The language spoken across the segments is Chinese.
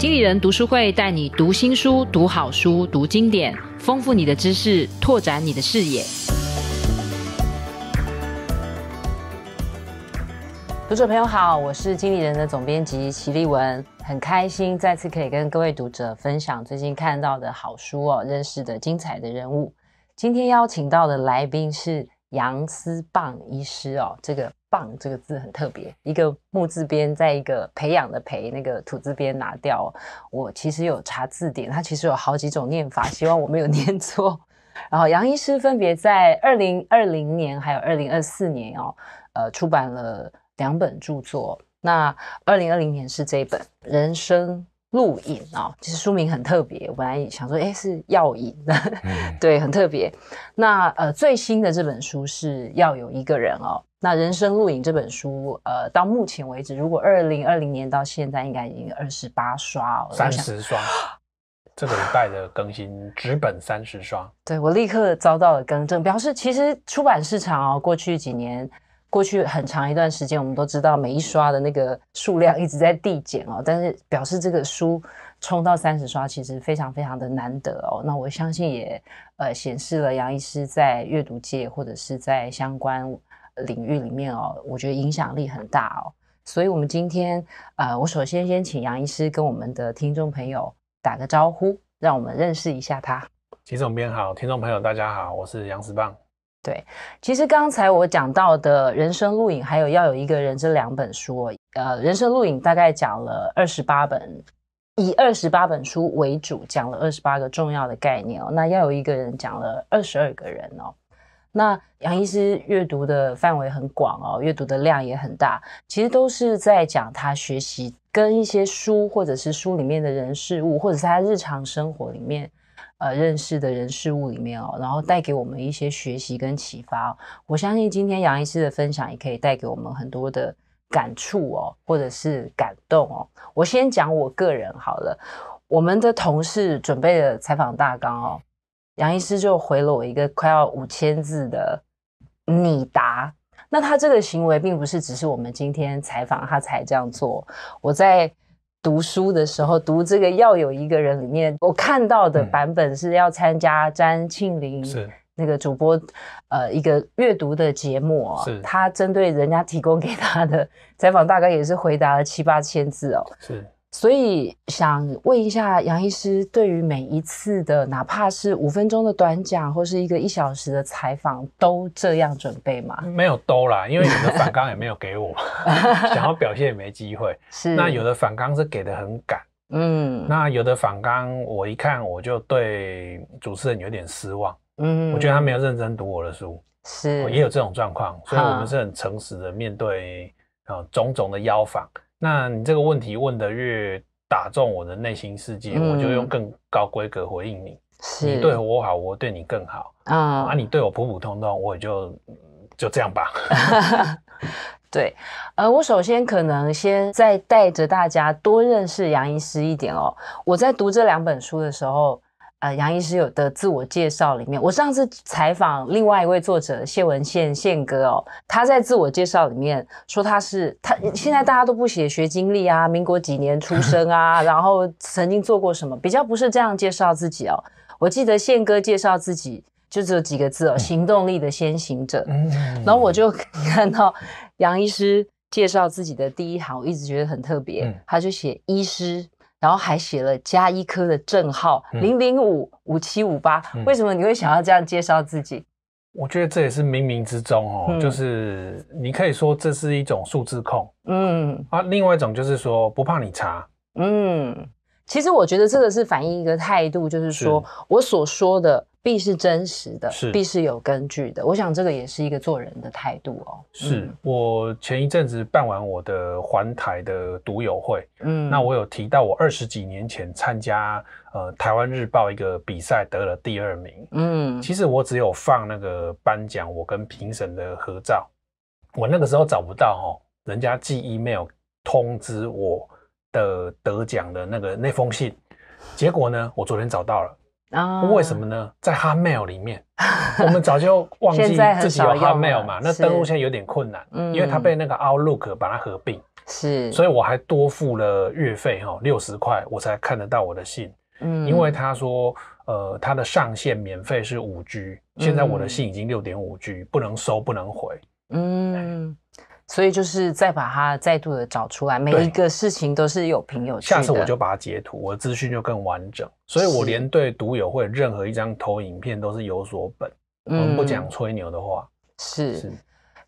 经理人读书会带你读新书、读好书、读经典，丰富你的知识，拓展你的视野。读者朋友好，我是经理人的总编辑齐立文，很开心再次可以跟各位读者分享最近看到的好书哦，认识的精彩的人物。今天邀请到的来宾是。杨思棒医师哦，这个“棒”这个字很特别，一个木字边，在一个培养的“培”那个土字边拿掉。我其实有查字典，它其实有好几种念法，希望我没有 念错。然后杨医师分别在二零二零年还有二零二四年哦，呃，出版了两本著作。那二零二零年是这一本《人生》。录影啊，其实书名很特别，本来想说，哎，是药引的，对，很特别。那呃，最新的这本书是要有一个人哦。那《人生录影》这本书，呃，到目前为止，如果二零二零年到现在，应该已经二十八刷哦，三十刷。这个礼拜的更新直本三十刷，对我立刻遭到了更正，表示其实出版市场哦，过去几年。过去很长一段时间，我们都知道每一刷的那个数量一直在递减哦，但是表示这个书冲到三十刷其实非常非常的难得哦。那我相信也呃显示了杨医师在阅读界或者是在相关领域里面哦，我觉得影响力很大哦。所以，我们今天呃，我首先先请杨医师跟我们的听众朋友打个招呼，让我们认识一下他。齐总编好，听众朋友大家好，我是杨石棒。对，其实刚才我讲到的《人生录影》还有要有一个人这两本书，呃，《人生录影》大概讲了二十八本，以二十八本书为主，讲了二十八个重要的概念哦。那要有一个人讲了二十二个人哦。那杨医师阅读的范围很广哦，阅读的量也很大，其实都是在讲他学习跟一些书，或者是书里面的人事物，或者在他日常生活里面。呃，认识的人事物里面哦，然后带给我们一些学习跟启发。我相信今天杨医师的分享也可以带给我们很多的感触哦，或者是感动哦。我先讲我个人好了。我们的同事准备了采访大纲哦，杨医师就回了我一个快要五千字的拟答。那他这个行为并不是只是我们今天采访他才这样做，我在。读书的时候读这个要有一个人里面，我看到的版本是要参加詹庆林那个主播，呃，一个阅读的节目哦，他针对人家提供给他的采访，大概也是回答了七八千字哦。是。所以想问一下杨医师，对于每一次的，哪怕是五分钟的短讲，或是一个一小时的采访，都这样准备吗？没有都啦，因为有的反纲也没有给我，想要表现也没机会。是，那有的反纲是给的很赶，嗯，那有的反纲我一看我就对主持人有点失望，嗯，我觉得他没有认真读我的书，是，也有这种状况，所以我们是很诚实的面对啊种种的邀访。那你这个问题问的越打中我的内心世界，我就用更高规格回应你。是你对我好，我对你更好。啊，你对我普普通通，我就就这样吧。对，呃，我首先可能先再带着大家多认识杨医师一点哦。我在读这两本书的时候。呃，杨医师有的自我介绍里面，我上次采访另外一位作者谢文宪宪哥哦，他在自我介绍里面说他是他现在大家都不写学经历啊，民国几年出生啊，然后曾经做过什么，比较不是这样介绍自己哦。我记得宪哥介绍自己就只有几个字哦，“行动力的先行者”。然后我就 看到杨医师介绍自己的第一行，我一直觉得很特别，他就写“医师”。然后还写了加一科的证号零零五五七五八，为什么你会想要这样介绍自己？我觉得这也是冥冥之中哦，就是你可以说这是一种数字控，嗯啊，另外一种就是说不怕你查，嗯，其实我觉得这个是反映一个态度，就是说我所说的。B 是真实的，是 B 是有根据的。我想这个也是一个做人的态度哦。是我前一阵子办完我的环台的独友会，嗯，那我有提到我二十几年前参加呃台湾日报一个比赛得了第二名，嗯，其实我只有放那个颁奖我跟评审的合照，我那个时候找不到哦，人家寄 email 通知我的得奖的那个那封信，结果呢，我昨天找到了。为什么呢？在 Hotmail 里面，我们早就忘记 自己有 Hotmail 嘛。那登录现在有点困难，因为它被那个 Outlook 把它合并，是。所以我还多付了月费哈，六十块，我才看得到我的信。嗯，因为他说，呃，它的上限免费是五 G，现在我的信已经六点五 G，不能收，不能回。嗯。所以就是再把它再度的找出来，每一个事情都是有凭有据。下次我就把它截图，我的资讯就更完整。所以，我连对读者会任何一张投影片都是有所本。我们不讲吹牛的话。是，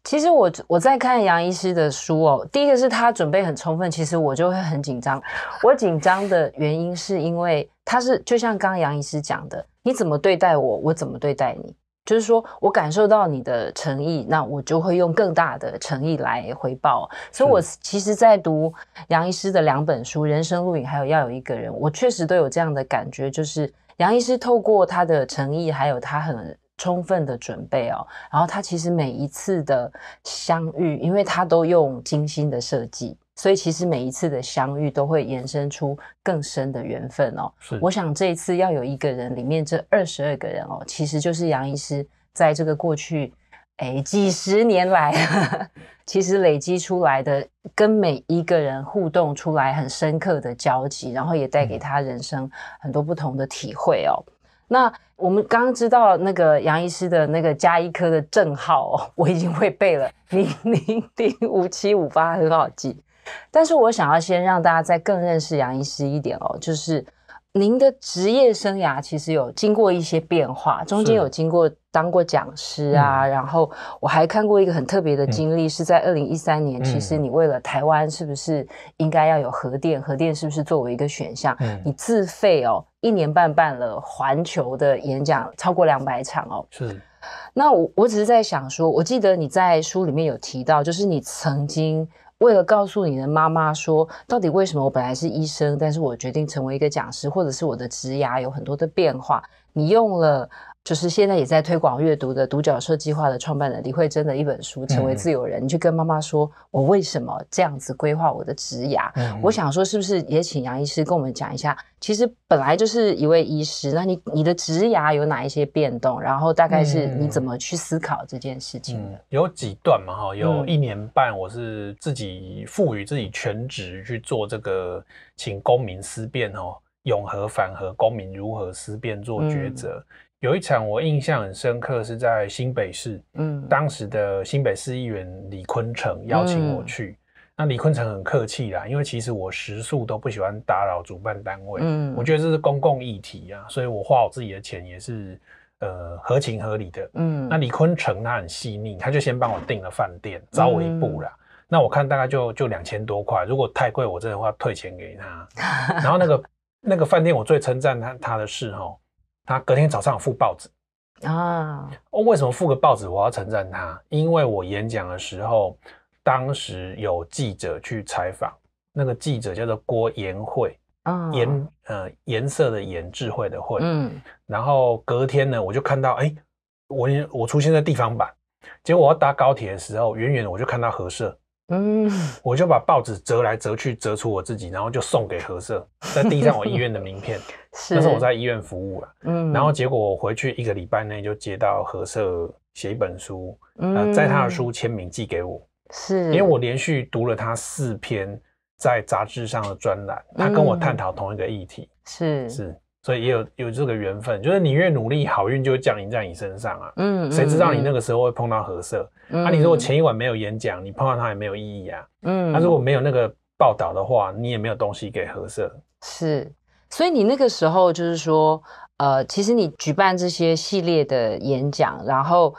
其实我我在看杨医师的书哦。第一个是他准备很充分，其实我就会很紧张。我紧张的原因是因为他是就像刚杨医师讲的，你怎么对待我，我怎么对待你。就是说，我感受到你的诚意，那我就会用更大的诚意来回报。所以，我其实，在读杨医师的两本书《人生录影》，还有要有一个人，我确实都有这样的感觉，就是杨医师透过他的诚意，还有他很充分的准备哦，然后他其实每一次的相遇，因为他都用精心的设计。所以其实每一次的相遇都会延伸出更深的缘分哦。我想这一次要有一个人里面这二十二个人哦，其实就是杨医师在这个过去，哎几十年来，其实累积出来的跟每一个人互动出来很深刻的交集，然后也带给他人生很多不同的体会哦。那我们刚刚知道那个杨医师的那个加医科的证号哦，我已经会背了 零零零五七五八，很好记。但是我想要先让大家再更认识杨医师一点哦，就是您的职业生涯其实有经过一些变化，中间有经过当过讲师啊，然后我还看过一个很特别的经历，是在二零一三年，其实你为了台湾是不是应该要有核电？核电是不是作为一个选项？嗯，你自费哦，一年半办了环球的演讲超过两百场哦。是，那我我只是在想说，我记得你在书里面有提到，就是你曾经。为了告诉你的妈妈说，到底为什么我本来是医生，但是我决定成为一个讲师，或者是我的职业有很多的变化，你用了。就是现在也在推广阅读的独角兽计划的创办人李慧珍的一本书《成为自由人》，你去跟妈妈说，我为什么这样子规划我的涯？嗯、我想说，是不是也请杨医师跟我们讲一下？其实本来就是一位医师，那你你的职涯有哪一些变动？然后大概是你怎么去思考这件事情的？有几段嘛？哈，有一年半，我是自己赋予自己全职去做这个，请公民思辨哦，永和反和公民如何思辨做抉择。有一场我印象很深刻，是在新北市。嗯，当时的新北市议员李坤城邀请我去。那李坤城很客气啦，因为其实我食宿都不喜欢打扰主办单位。嗯，我觉得这是公共议题啊，所以我花我自己的钱也是呃合情合理的。嗯，那李坤城他很细腻，他就先帮我订了饭店，早我一步啦。那我看大概就就两千多块，如果太贵我真的会退钱给他。然后那个那个饭店我最称赞他他的事吼。他隔天早上有附报纸啊，我为什么附个报纸？我要称赞他，因为我演讲的时候，当时有记者去采访，那个记者叫做郭延慧，颜呃颜色的颜，智慧的慧。嗯，然后隔天呢，我就看到，哎，我我出现在地方版，结果我要搭高铁的时候，远远我就看到合社。嗯，我就把报纸折来折去，折出我自己，然后就送给何社，在递上我医院的名片。是，那是我在医院服务了。嗯，然后结果我回去一个礼拜内就接到何社写一本书，呃，在他的书签名寄给我。是，因为我连续读了他四篇在杂志上的专栏，他跟我探讨同一个议题。是，是。所以也有有这个缘分，就是你越努力，好运就会降临在你身上啊。嗯，谁知道你那个时候会碰到合色啊？你如果前一晚没有演讲，你碰到他也没有意义啊。嗯，啊、如果没有那个报道的话，你也没有东西给合色。是，所以你那个时候就是说，呃，其实你举办这些系列的演讲，然后。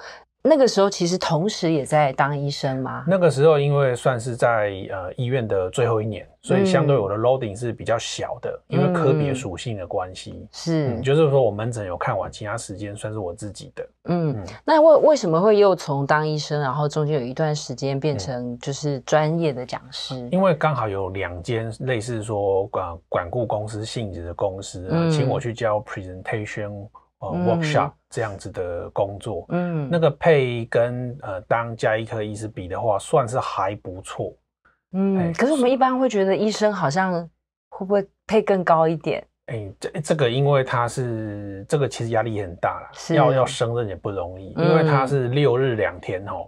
那个时候其实同时也在当医生吗？那个时候因为算是在呃医院的最后一年，所以相对我的 loading 是比较小的，因为科别属性的关系。是，就是说我门诊有看完，其他时间算是我自己的。嗯，那为为什么会又从当医生，然后中间有一段时间变成就是专业的讲师？因为刚好有两间类似说管管顾公司性质的公司，请我去教 presentation。哦，workshop 这样子的工作，嗯，那个配跟呃当加医科医师比的话，算是还不错，嗯。可是我们一般会觉得医生好像会不会配更高一点？哎，这这个因为他是这个其实压力很大了，要要升任也不容易，因为他是六日两天哦。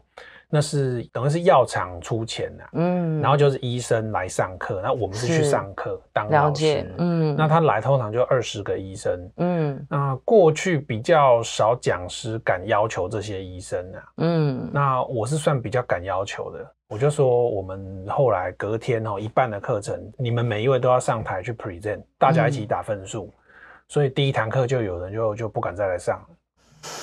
那是等于是药厂出钱啊，嗯，然后就是医生来上课，那我们是去上课当老师，嗯，那他来通常就二十个医生，嗯，那过去比较少讲师敢要求这些医生啊，嗯，那我是算比较敢要求的，我就说我们后来隔天哦，一半的课程你们每一位都要上台去 present，大家一起打分数，所以第一堂课就有人就就不敢再来上。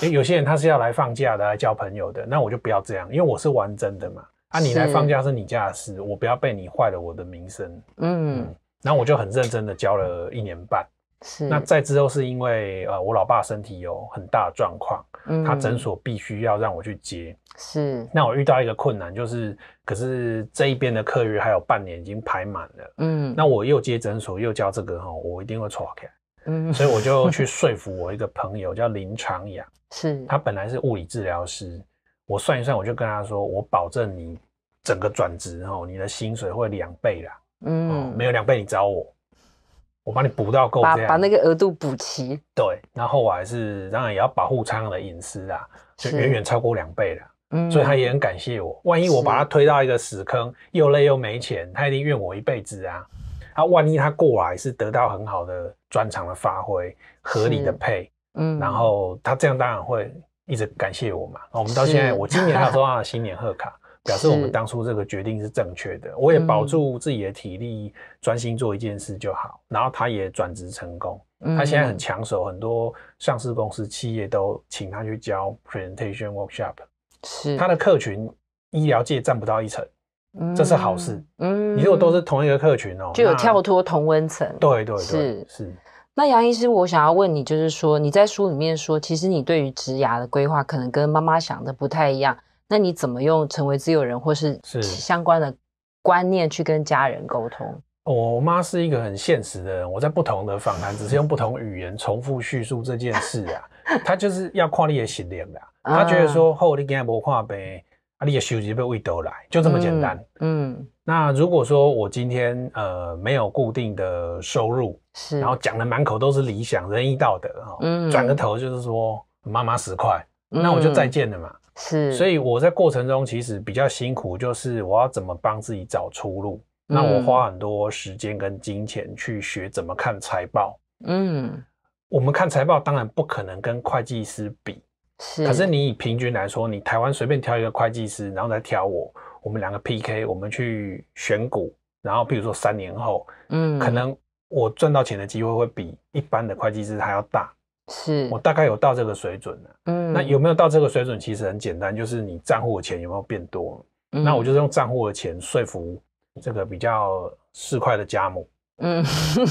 诶，有些人他是要来放假的，来交朋友的，那我就不要这样，因为我是玩真的嘛。啊，你来放假是你家的事，我不要被你坏了我的名声。嗯，然后我就很认真的教了一年半。是。那再之后是因为呃，我老爸身体有很大的状况，嗯，他诊所必须要让我去接。是。那我遇到一个困难，就是可是这一边的课约还有半年已经排满了，嗯，那我又接诊所又教这个哈，我一定会错开。嗯，所以我就去说服我一个朋友叫林长阳，是他本来是物理治疗师，我算一算，我就跟他说，我保证你整个转职后，你的薪水会两倍啦，嗯，没有两倍你找我，我帮你补到够，把把那个额度补齐，对，然后我还是当然也要保护长的隐私啊，就远远超过两倍了，嗯，所以他也很感谢我，万一我把他推到一个死坑，又累又没钱，他一定怨我一辈子啊，啊，万一他过来是得到很好的。专长的发挥，合理的配，嗯，然后他这样当然会一直感谢我嘛。我们到现在，我今年还收到 新年贺卡，表示我们当初这个决定是正确的。我也保住自己的体力，专心做一件事就好。然后他也转职成功，他现在很抢手，很多上市公司企业都请他去教 presentation workshop。是他的客群，医疗界占不到一层。这是好事，嗯，你如果都是同一个客群哦，就有跳脱同温层。对对对，是是。那杨医师，我想要问你，就是说你在书里面说，其实你对于植牙的规划，可能跟妈妈想的不太一样，那你怎么用成为自由人或是相关的观念去跟家人沟通？我妈是一个很现实的人，我在不同的访谈只是用不同语言重复叙述这件事啊，她就是要跨你的实力啦，她觉得说后 你今天不跨呗。你的收入被喂得来，就这么简单。嗯，那如果说我今天呃没有固定的收入，是，然后讲的满口都是理想、仁义道德，哈，嗯，转个头就是说妈妈十块，那我就再见了嘛。是，所以我在过程中其实比较辛苦，就是我要怎么帮自己找出路。那我花很多时间跟金钱去学怎么看财报。嗯，我们看财报当然不可能跟会计师比。可是你以平均来说，你台湾随便挑一个会计师，然后再挑我，我们两个 PK，我们去选股，然后比如说三年后，嗯，可能我赚到钱的机会会比一般的会计师还要大。是，我大概有到这个水准了。嗯，那有没有到这个水准？其实很简单，就是你账户的钱有没有变多。那我就是用账户的钱说服这个比较市侩的嘉姆。嗯，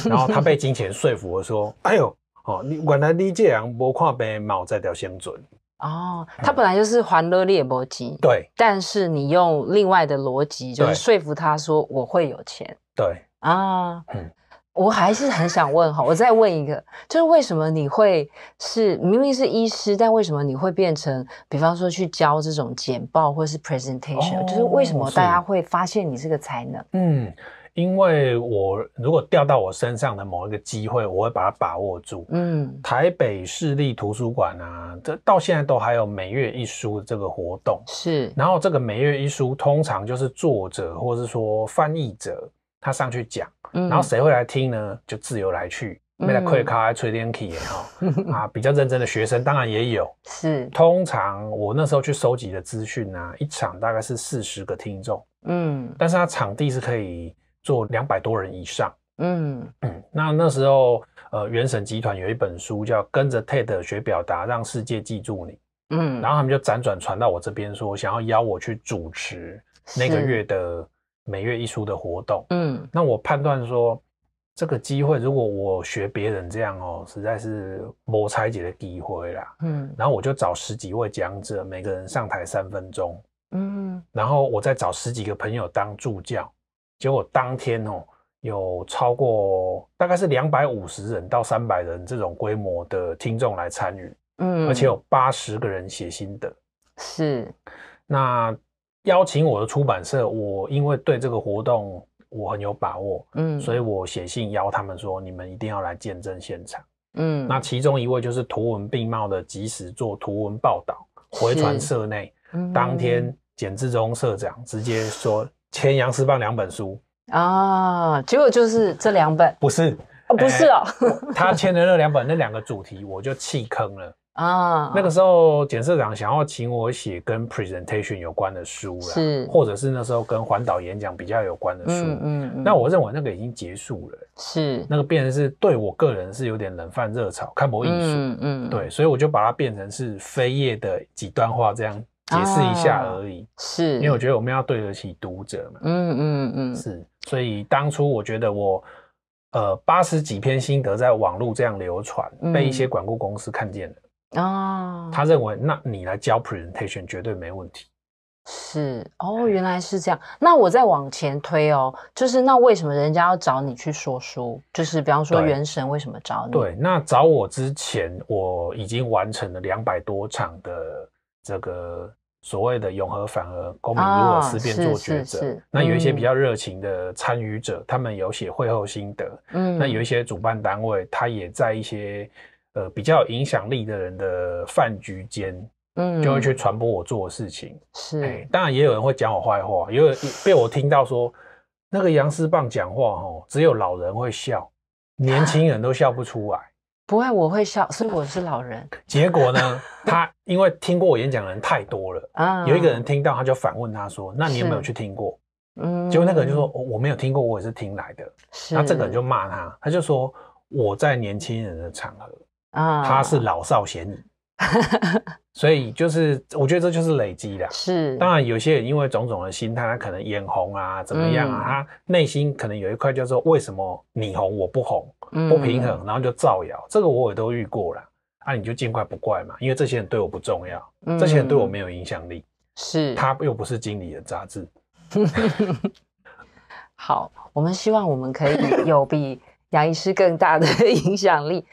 然后他被 金钱说服了，说：“哎呦，哦，你原来你这样无看病冇在条水准。”哦，他本来就是还了裂逻辑，对。但是你用另外的逻辑，就是说服他说我会有钱，对啊。嗯，我还是很想问哈，我再问一个，就是为什么你会是明明是医师，但为什么你会变成，比方说去教这种简报或是 presentation，就是为什么大家会发现你这个才能？嗯。因为我如果掉到我身上的某一个机会，我会把它把握住。嗯，台北市立图书馆啊，这到现在都还有每月一书的这个活动。是，然后这个每月一书通常就是作者或是说翻译者他上去讲，然后谁会来听呢？就自由来去。没有 q i c k card，trading 哈啊，比较认真的学生当然也有。是，通常我那时候去收集的资讯啊，一场大概是四十个听众。嗯，但是它场地是可以。做两百多人以上，嗯嗯，那那时候，呃，元神集团有一本书叫《跟着 TED 学表达，让世界记住你》，嗯，然后他们就辗转传到我这边，说想要邀我去主持那个月的每月一书的活动，嗯，那我判断说这个机会，如果我学别人这样哦，实在是摩擦姐的机会啦，嗯，然后我就找十几位讲者，每个人上台三分钟，嗯，然后我再找十几个朋友当助教。结果当天哦，有超过大概是两百五十人到三百人这种规模的听众来参与，嗯，而且有八十个人写心得，是。那邀请我的出版社，我因为对这个活动我很有把握，嗯，所以我写信邀他们说，你们一定要来见证现场，嗯。那其中一位就是图文并茂的，及时做图文报道回传社内。当天简志忠社长直接说。签《杨思棒》两本书啊，结果就是这两本不是不是哦，他签的那两本，那两个主题我就弃坑了啊。那个时候检社长想要请我写跟 presentation 有关的书了，是或者是那时候跟环岛演讲比较有关的书，嗯嗯。那我认为那个已经结束了，是那个变成是对我个人是有点冷饭热炒，看不艺术，嗯嗯，对，所以我就把它变成是扉页的几段话这样。解释一下而已，是因为我觉得我们要对得起读者嘛。嗯嗯嗯，是。所以当初我觉得我，呃，八十几篇心得在网络这样流传，被一些管顾公司看见了。哦，他认为那你来教 presentation 绝对没问题。是哦，原来是这样。那我再往前推哦，就是那为什么人家要找你去说书？就是比方说《原神》为什么找你？对，那找我之前，我已经完成了两百多场的这个。所谓的“永和反而公民如果思辨做抉择”，那有一些比较热情的参与者，他们有写会后心得。嗯，那有一些主办单位，他也在一些呃比较有影响力的人的饭局间，嗯，就会去传播我做的事情。是，当然也有人会讲我坏话，因为被我听到说那个杨思棒讲话，哦，只有老人会笑，年轻人都笑不出来。不会，我会笑，所以我是老人。结果呢，他因为听过我演讲的人太多了，啊，有一个人听到，他就反问他说：“那你有没有去听过？”嗯，结果那个人就说：“我没有听过，我也是听来的。”是，那这个人就骂他，他就说：“我在年轻人的场合啊，他是老少咸宜。”所以就是，我觉得这就是累积的。是，当然有些人因为种种的心态，他可能眼红啊，怎么样啊，他内心可能有一块叫做为什么你红我不红，不平衡，然后就造谣。这个我也都遇过了，那你就见怪不怪嘛，因为这些人对我不重要，这些人对我没有影响力。是，他又不是经理的杂志。好，我们希望我们可以有比。杨医师更大的 影响力，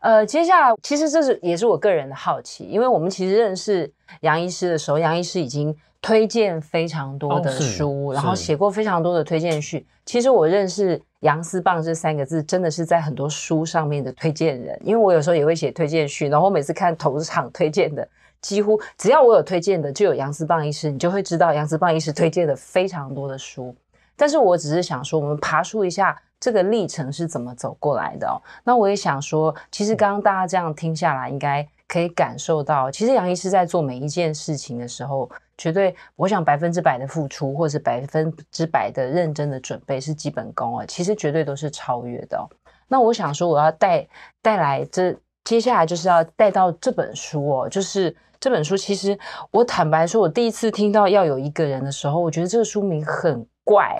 呃，接下来其实这是也是我个人的好奇，因为我们其实认识杨医师的时候，杨医师已经推荐非常多的书，然后写过非常多的推荐序。其实我认识杨思棒这三个字，真的是在很多书上面的推荐人，因为我有时候也会写推荐序，然后我每次看投资场推荐的，几乎只要我有推荐的，就有杨思棒医师，你就会知道杨思棒医师推荐的非常多的书。但是我只是想说，我们爬树一下这个历程是怎么走过来的。那我也想说，其实刚刚大家这样听下来，应该可以感受到，其实杨医师在做每一件事情的时候，绝对，我想百分之百的付出，或者百分之百的认真的准备是基本功啊。其实绝对都是超越的。那我想说，我要带带来这接下来就是要带到这本书哦，就是这本书。其实我坦白说，我第一次听到要有一个人的时候，我觉得这个书名很。怪，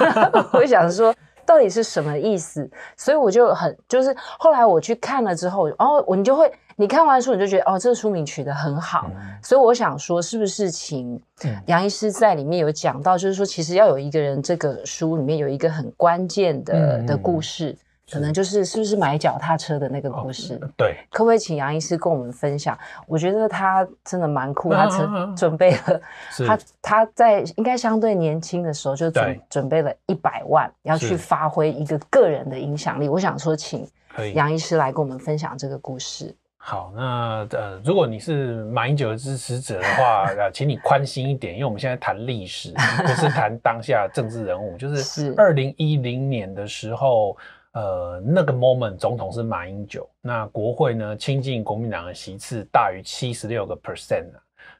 我想说到底是什么意思？所以我就很就是后来我去看了之后，哦，我你就会你看完书你就觉得哦，这个书名取得很好。所以我想说，是不是请杨医师在里面有讲到，就是说其实要有一个人，这个书里面有一个很关键的的故事。可能就是是不是买脚踏车的那个故事？对，可不可以请杨医师跟我们分享？我觉得他真的蛮酷，他准准备了，他他在应该相对年轻的时候就准准备了一百万，要去发挥一个个人的影响力。我想说，请杨医师来跟我们分享这个故事。好，那呃，如果你是马英九的支持者的话，请你宽心一点，因为我们现在谈历史，不是谈当下政治人物，就是二零一零年的时候。呃，那个 moment 总统是马英九，那国会呢，亲近国民党的席次大于七十六个 percent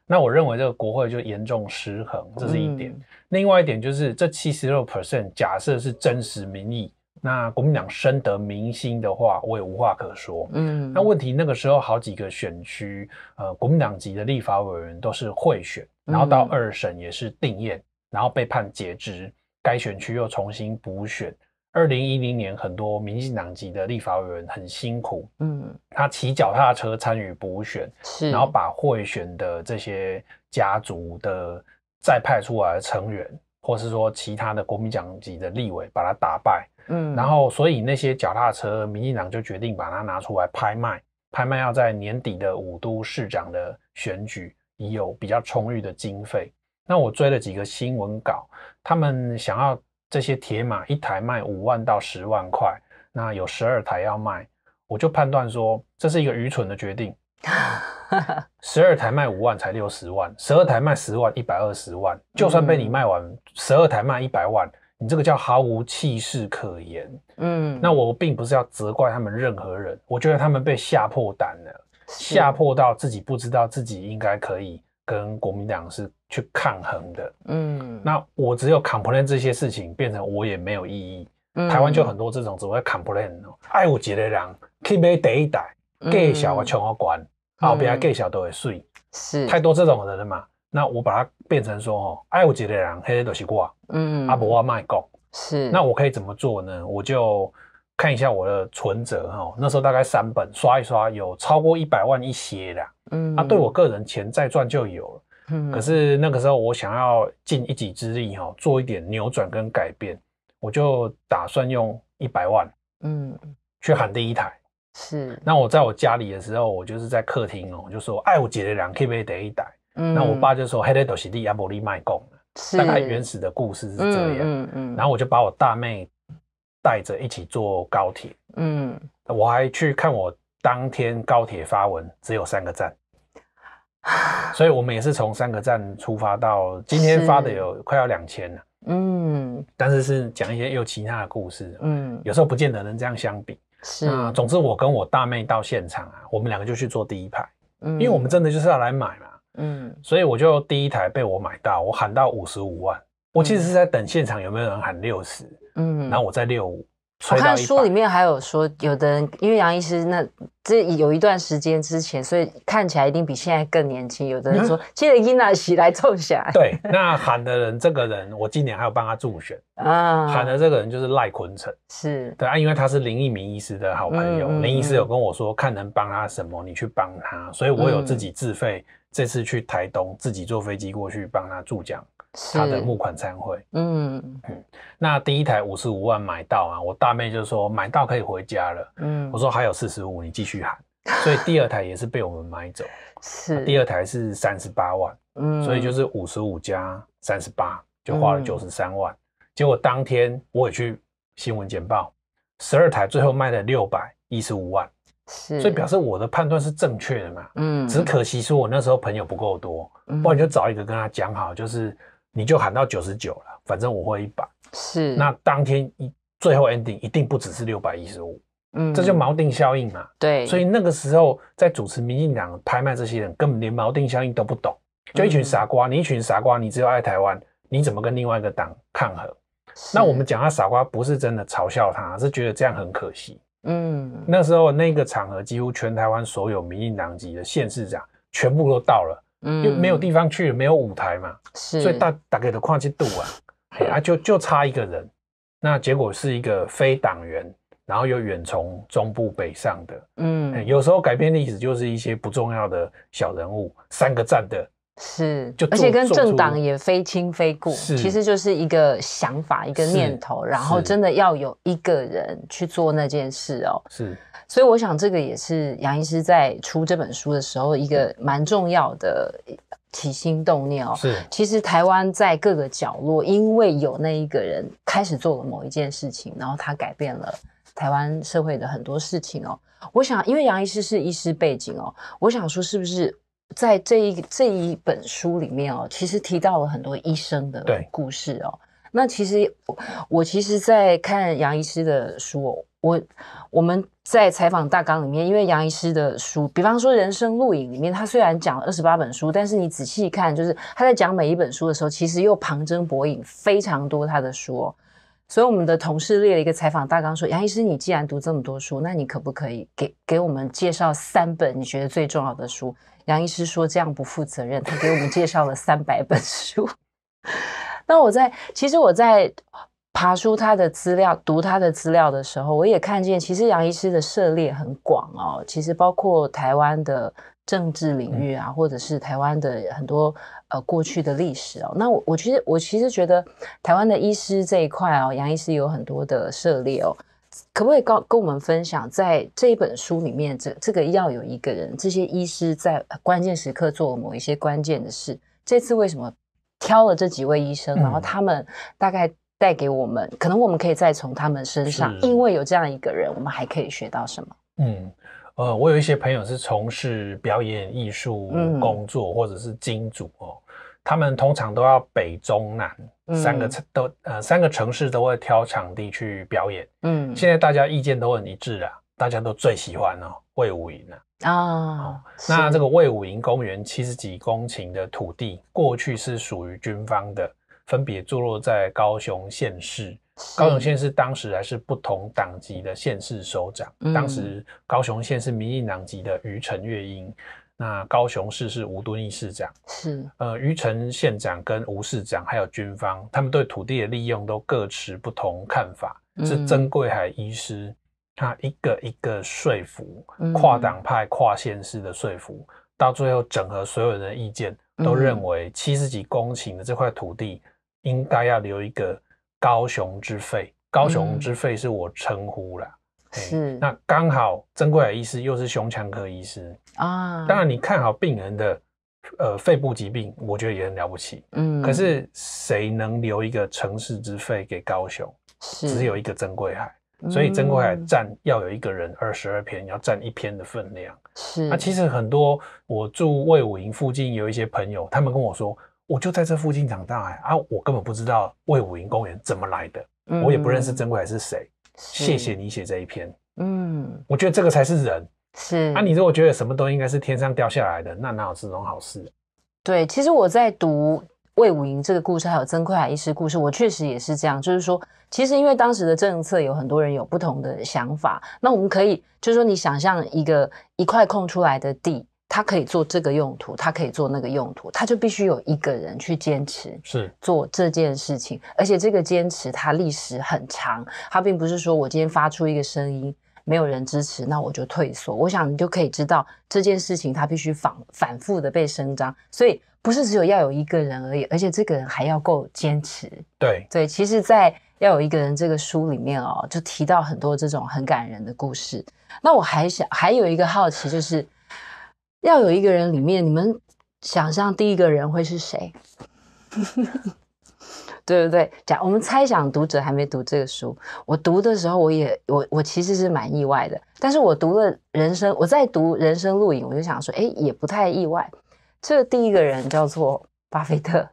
那我认为这个国会就严重失衡，这是一点。另外一点就是，这七十六 percent 假设是真实民意，那国民党深得民心的话，我也无话可说。嗯。那问题那个时候好几个选区，呃，国民党籍的立法委员都是贿选，然后到二审也是定验，然后被判截肢，该选区又重新补选。二零一零年，很多民进党籍的立法委员很辛苦，嗯，他骑脚踏车参与补选，是，然后把贿选的这些家族的再派出来的成员，或是说其他的国民党籍的立委，把他打败，嗯，然后所以那些脚踏车，民进党就决定把它拿出来拍卖，拍卖要在年底的五都市长的选举，已有比较充裕的经费。那我追了几个新闻稿，他们想要。这些铁马一台卖五万到十万块，那有十二台要卖，我就判断说这是一个愚蠢的决定。十二台卖五万才六十万，十二台卖十万一百二十万，就算被你卖完，十二台卖一百万，你这个叫毫无气势可言。嗯，那我并不是要责怪他们任何人，我觉得他们被吓破胆了，吓破到自己不知道自己应该可以跟国民党是。去抗衡的，嗯，那我只有 complain 这些事情，变成我也没有意义，嗯，台湾就很多这种只会 complain，爱我姐的人，keep 买第一代，盖小我穷我管，阿伯盖小都会睡，是太多这种人了嘛，那我把它变成说，哦，爱我姐的人，黑黑都是我，嗯，阿伯我卖高，是，那我可以怎么做呢？我就看一下我的存折，哈，那时候大概三本刷一刷，有超过一百万一些的，嗯，啊，对我个人钱再赚就有了。可是那个时候，我想要尽一己之力哈，做一点扭转跟改变，我就打算用一百万，嗯，去喊第一台。是。那我在我家里的时候，我就是在客厅哦，我就说，哎，我姐的两 K 币得一台。嗯。那我爸就说，黑得都是利阿伯力卖供。是。大概原始的故事是这样。嗯嗯。然后我就把我大妹带着一起坐高铁。嗯。我还去看我当天高铁发文，只有三个站。所以，我们也是从三个站出发到今天发的有快要两千了，嗯，但是是讲一些又其他的故事，嗯，有时候不见得能这样相比，是啊。总之，我跟我大妹到现场啊，我们两个就去坐第一排，嗯，因为我们真的就是要来买嘛，嗯，所以我就第一台被我买到，我喊到五十五万，我其实是在等现场有没有人喊六十，嗯，然后我在六五。我看书里面还有说，有的人因为杨医师那这有一段时间之前，所以看起来一定比现在更年轻。有的人说，借 了伊娜喜来凑下。对，那喊的人，这个人我今年还有帮他助选啊。喊的这个人就是赖坤成，是对啊，因为他是林益明医师的好朋友，林医师有跟我说，看能帮他什么，你去帮他。所以我有自己自费，这次去台东自己坐飞机过去帮他助讲。他的募款餐会，嗯，那第一台五十五万买到啊，我大妹就说买到可以回家了，嗯，我说还有四十五你继续喊，所以第二台也是被我们买走，是第二台是三十八万，嗯，所以就是五十五加三十八就花了九十三万，结果当天我也去新闻简报，十二台最后卖了六百一十五万，是，所以表示我的判断是正确的嘛，嗯，只可惜说我那时候朋友不够多，不然就找一个跟他讲好就是。你就喊到九十九了，反正我会一百，是那当天一最后 ending 一定不只是六百一十五，嗯，这就锚定效应嘛。对，所以那个时候在主持民进党拍卖这些人根本连锚定效应都不懂，就一群傻瓜，你一群傻瓜，你只有爱台湾，你怎么跟另外一个党抗衡？那我们讲他傻瓜不是真的嘲笑他，是觉得这样很可惜，嗯，那时候那个场合几乎全台湾所有民进党籍的县市长全部都到了。嗯，为没有地方去，没有舞台嘛，所以大大概的跨界度啊，啊就就差一个人，那结果是一个非党员，然后又远从中部北上的，嗯，有时候改编历史就是一些不重要的小人物，三个站的。是，而且跟政党也非亲非故，其实就是一个想法、一个念头，然后真的要有一个人去做那件事哦。是，所以我想这个也是杨医师在出这本书的时候一个蛮重要的起心动念哦。是，其实台湾在各个角落，因为有那一个人开始做了某一件事情，然后他改变了台湾社会的很多事情哦。我想，因为杨医师是医师背景哦，我想说是不是？在这一这一本书里面哦，其实提到了很多医生的故事哦。那其实我我其实，在看杨医师的书，我我们在采访大纲里面，因为杨医师的书，比方说《人生录影》里面，他虽然讲了二十八本书，但是你仔细看，就是他在讲每一本书的时候，其实又旁征博引非常多他的书。所以我们的同事列了一个采访大纲，说杨医师，你既然读这么多书，那你可不可以给给我们介绍三本你觉得最重要的书？杨医师说这样不负责任，他给我们介绍了三百本书。那我在其实我在爬书他的资料、读他的资料的时候，我也看见，其实杨医师的涉猎很广哦。其实包括台湾的政治领域啊，或者是台湾的很多呃过去的历史哦。那我我其实我其实觉得台湾的医师这一块哦，杨医师有很多的涉猎哦。可不可以跟跟我们分享，在这一本书里面，这这个要有一个人，这些医师在关键时刻做了某一些关键的事。这次为什么挑了这几位医生？然后他们大概带给我们，可能我们可以再从他们身上，因为有这样一个人，我们还可以学到什么？嗯，呃，我有一些朋友是从事表演艺术工作，或者是金主哦。他们通常都要北、中、南三个城都呃三个城市都会挑场地去表演。嗯，现在大家意见都很一致啊，大家都最喜欢哦魏武营了啊。那这个魏武营公园七十几公顷的土地，过去是属于军方的，分别坐落在高雄县市。高雄县是当时还是不同党籍的县市首长，当时高雄县是民进党籍的余承月英。那高雄市是吴敦义市长，是呃，于城县长跟吴市长，还有军方，他们对土地的利用都各持不同看法。是曾贵海医师，他一个一个说服，跨党派、跨县市的说服，到最后整合所有人的意见，都认为七十几公顷的这块土地应该要留一个高雄之肺。高雄之肺是我称呼了。是，那刚好曾贵海医师又是胸腔科医师啊。当然，你看好病人的呃肺部疾病，我觉得也很了不起。嗯。可是谁能留一个城市之肺给高雄？是，只有一个曾贵海，所以曾贵海占要有一个人二十二篇，要占一篇的分量。是。那其实很多我住魏武营附近有一些朋友，他们跟我说，我就在这附近长大啊，我根本不知道魏武营公园怎么来的，我也不认识曾贵海是谁。谢谢你写这一篇，嗯，我觉得这个才是人，是啊。你如果觉得什么都应该是天上掉下来的，那哪有这种好事？对，其实我在读魏武营这个故事，还有曾奎海医师故事，我确实也是这样。就是说，其实因为当时的政策，有很多人有不同的想法。那我们可以，就是说，你想象一个一块空出来的地。他可以做这个用途，他可以做那个用途，他就必须有一个人去坚持，是做这件事情。而且这个坚持，它历史很长，它并不是说我今天发出一个声音，没有人支持，那我就退缩。我想你就可以知道，这件事情它必须反反复的被声张。所以不是只有要有一个人而已，而且这个人还要够坚持。对对，其实，在要有一个人这个书里面哦，就提到很多这种很感人的故事。那我还想还有一个好奇就是。要有一个人里面，你们想象第一个人会是谁？对不对，讲我们猜想，读者还没读这个书，我读的时候，我也我我其实是蛮意外的。但是我读了《人生》，我在读《人生录影》，我就想说，哎，也不太意外。这第一个人叫做巴菲特。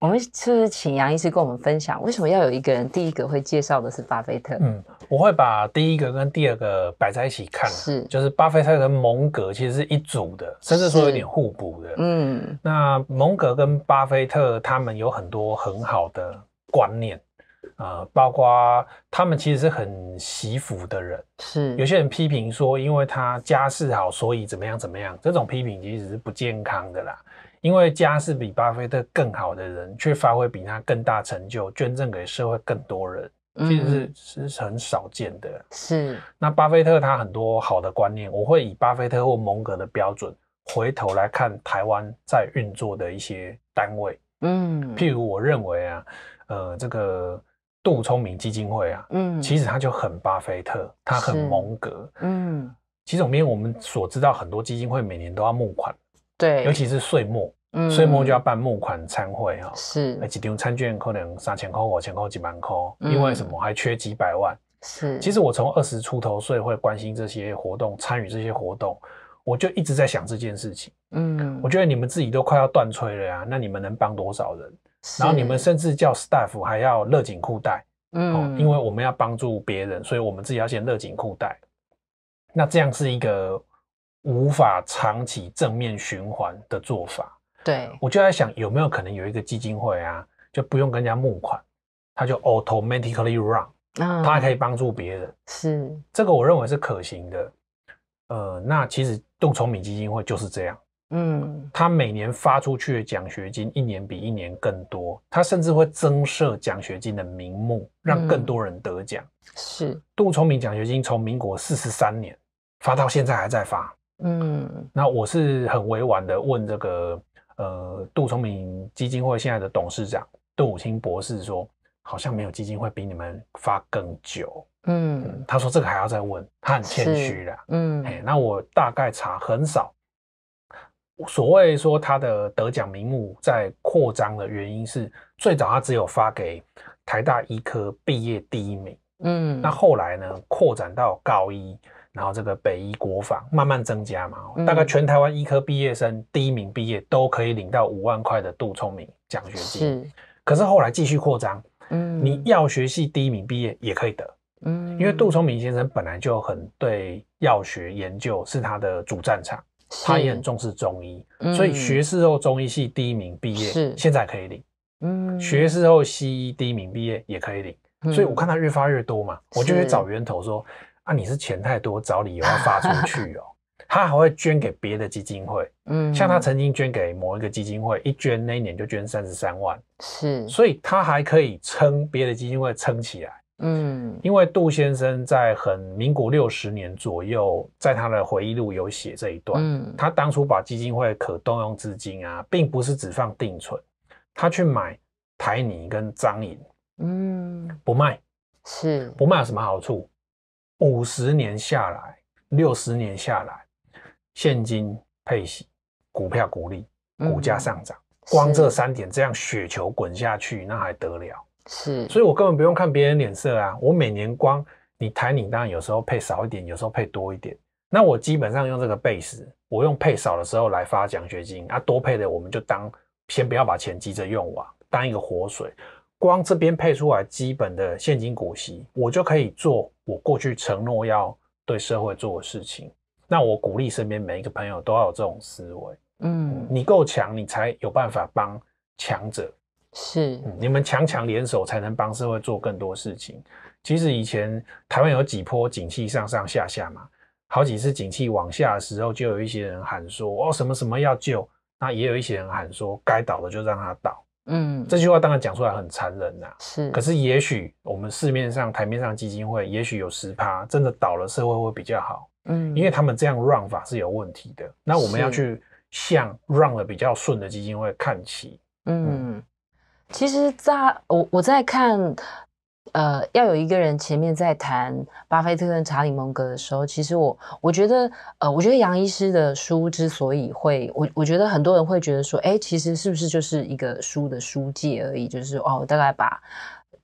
我们不是请杨医师跟我们分享，为什么要有一个人第一个会介绍的是巴菲特？嗯，我会把第一个跟第二个摆在一起看，是，就是巴菲特跟蒙格其实是一组的，甚至说有点互补的。嗯，那蒙格跟巴菲特他们有很多很好的观念。啊，包括他们其实是很习福的人，是有些人批评说，因为他家世好，所以怎么样怎么样，这种批评其实是不健康的啦。因为家世比巴菲特更好的人，却发挥比他更大成就，捐赠给社会更多人，其实是是很少见的。是那巴菲特他很多好的观念，我会以巴菲特或蒙格的标准回头来看台湾在运作的一些单位，嗯，譬如我认为啊，呃，这个。杜聪明基金会啊，嗯，其实他就很巴菲特，他很蒙格，嗯，其实，总编，我们所知道很多基金会每年都要募款，对，尤其是岁末，岁末就要办募款餐会哈，是，那几张餐券可能三千块或千块几万块，因为什么还缺几百万，是。其实我从二十出头，所以会关心这些活动，参与这些活动，我就一直在想这件事情，嗯，我觉得你们自己都快要断炊了呀，那你们能帮多少人？然后你们甚至叫 staff 还要勒紧裤带，嗯，因为我们要帮助别人，所以我们自己要先勒紧裤带。那这样是一个无法长期正面循环的做法。对，我就在想有没有可能有一个基金会啊，就不用跟人家募款，它就 automatically run，它还可以帮助别人。是，这个我认为是可行的。呃，那其实动聪明基金会就是这样。嗯，他每年发出去的奖学金一年比一年更多，他甚至会增设奖学金的名目，让更多人得奖。是杜聪明奖学金从民国四十三年发到现在还在发。嗯，那我是很委婉的问这个呃杜聪明基金会现在的董事长杜武清博士说，好像没有基金会比你们发更久。嗯，他说这个还要再问，他很谦虚啦。嗯，哎，那我大概查很少。所谓说他的得奖名目在扩张的原因是，最早他只有发给台大医科毕业第一名，嗯，那后来呢，扩展到高一，然后这个北医国防慢慢增加嘛，大概全台湾医科毕业生第一名毕业都可以领到五万块的杜聪明奖学金，是。可是后来继续扩张，嗯，你药学系第一名毕业也可以得，嗯，因为杜聪明先生本来就很对药学研究是他的主战场。他也很重视中医，所以学士后中医系第一名毕业，现在可以领。嗯，学士后西医第一名毕业也可以领，所以我看他越发越多嘛，我就去找源头说啊，你是钱太多，找理由要发出去 哦。他还会捐给别的基金会，嗯，像他曾经捐给某一个基金会，一捐那一年就捐三十三万，是，所以他还可以撑别的基金会撑起来。嗯，因为杜先生在很民国六十年左右，在他的回忆录有写这一段。嗯，他当初把基金会可动用资金啊，并不是只放定存，他去买台泥跟张银。嗯，不卖，是不卖有什么好处？五十年下来，六十年下来，现金配息、股票股利、股价上涨，光这三点这样雪球滚下去，那还得了？是，所以我根本不用看别人脸色啊！我每年光你台，你当然有时候配少一点，有时候配多一点。那我基本上用这个贝斯，我用配少的时候来发奖学金啊，多配的我们就当先不要把钱急着用完，当一个活水。光这边配出来基本的现金股息，我就可以做我过去承诺要对社会做的事情。那我鼓励身边每一个朋友都要有这种思维。嗯，你够强，你才有办法帮强者。是，你们强强联手才能帮社会做更多事情。其实以前台湾有几波景气上上下下嘛，好几次景气往下的时候，就有一些人喊说：“哦，什么什么要救。”那也有一些人喊说：“该倒的就让他倒。”嗯，这句话当然讲出来很残忍呐。是，可是也许我们市面上台面上基金会，也许有十趴真的倒了，社会会比较好。嗯，因为他们这样让法是有问题的。那我们要去向让的比较顺的基金会看齐。嗯。其实，在我我在看，呃，要有一个人前面在谈巴菲特跟查理芒格的时候，其实我我觉得，呃，我觉得杨医师的书之所以会，我我觉得很多人会觉得说，哎，其实是不是就是一个书的书界而已？就是哦，大概把